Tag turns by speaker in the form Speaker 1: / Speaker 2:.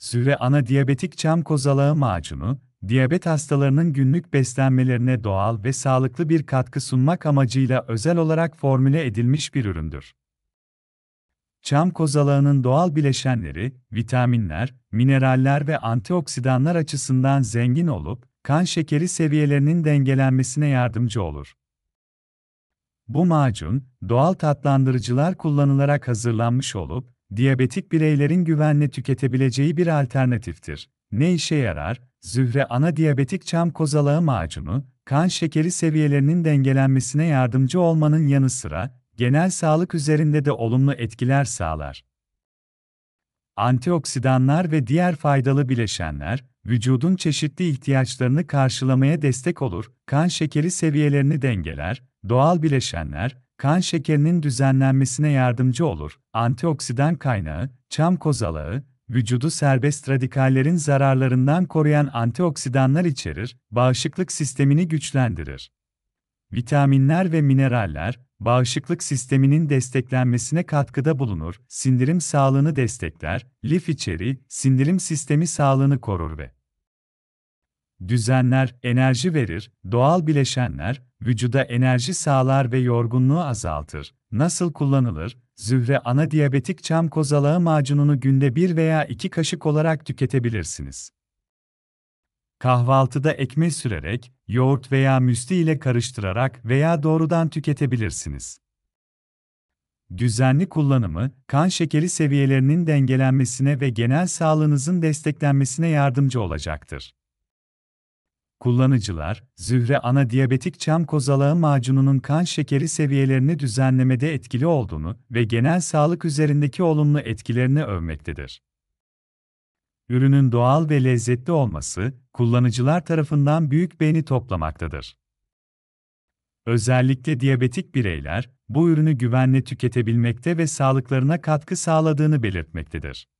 Speaker 1: Süre ana diyabetik çam kozalağı macunu, diyabet hastalarının günlük beslenmelerine doğal ve sağlıklı bir katkı sunmak amacıyla özel olarak formüle edilmiş bir üründür. Çam kozalağının doğal bileşenleri, vitaminler, mineraller ve antioksidanlar açısından zengin olup, kan şekeri seviyelerinin dengelenmesine yardımcı olur. Bu macun, doğal tatlandırıcılar kullanılarak hazırlanmış olup, Diyabetik bireylerin güvenle tüketebileceği bir alternatiftir. Ne işe yarar? Zühre ana diyabetik çam kozalağı macunu, kan şekeri seviyelerinin dengelenmesine yardımcı olmanın yanı sıra, genel sağlık üzerinde de olumlu etkiler sağlar. Antioksidanlar ve diğer faydalı bileşenler, vücudun çeşitli ihtiyaçlarını karşılamaya destek olur, kan şekeri seviyelerini dengeler, doğal bileşenler, kan şekerinin düzenlenmesine yardımcı olur. Antioksidan kaynağı, çam kozalağı, vücudu serbest radikallerin zararlarından koruyan antioksidanlar içerir, bağışıklık sistemini güçlendirir. Vitaminler ve mineraller, bağışıklık sisteminin desteklenmesine katkıda bulunur, sindirim sağlığını destekler, lif içeri, sindirim sistemi sağlığını korur ve Düzenler enerji verir, doğal bileşenler vücuda enerji sağlar ve yorgunluğu azaltır. Nasıl kullanılır? Zühre ana diyabetik çam kozalağı macununu günde 1 veya 2 kaşık olarak tüketebilirsiniz. Kahvaltıda ekmeği sürerek, yoğurt veya müsli ile karıştırarak veya doğrudan tüketebilirsiniz. Düzenli kullanımı, kan şekeri seviyelerinin dengelenmesine ve genel sağlığınızın desteklenmesine yardımcı olacaktır. Kullanıcılar, Zühre ana diyabetik çam kozalağı macununun kan şekeri seviyelerini düzenlemede etkili olduğunu ve genel sağlık üzerindeki olumlu etkilerini övmektedir. Ürünün doğal ve lezzetli olması, kullanıcılar tarafından büyük beğeni toplamaktadır. Özellikle diyabetik bireyler, bu ürünü güvenle tüketebilmekte ve sağlıklarına katkı sağladığını belirtmektedir.